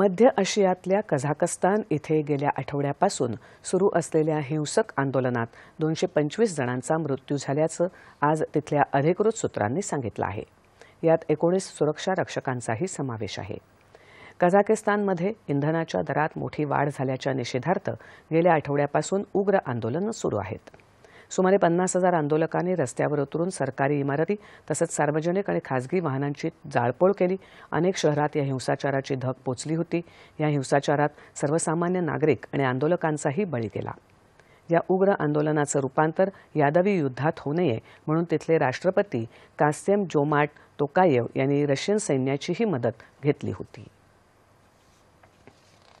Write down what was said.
मध्य आशियातल्या कझाकस्तान इथे गेल्या आठवड्यापासून सुरू असलेल्या हिंसक आंदोलनात दोनशे पंचवीस जणांचा मृत्यू झाल्याचं आज तिथल्या अधिकृत सूत्रांनी सांगितलं आहे यात एकोणीस सुरक्षा रक्षकांचाही समावेश आहे कझाकिस्तानमध्ये इंधनाच्या दरात मोठी वाढ झाल्याच्या निषेधार्थ गेल्या आठवड्यापासून उग्र आंदोलनं सुरू आहेत सुमारे पन्नास हजार आंदोलकांनी रस्त्यावर उतरून सरकारी इमारती तसंच सार्वजनिक आणि खासगी वाहनांची जाळपोळ केली अनेक शहरात या हिंसाचाराची धग पोचली होती या हिंसाचारात सर्वसामान्य नागरिक आणि आंदोलकांचाही बळी गेला या उग्र आंदोलनाचं रूपांतर यादवी युद्धात होऊ नये म्हणून तिथले राष्ट्रपती कास्यम जोमाट तोकायेव यांनी रशियन सैन्याचीही मदत घेतली होती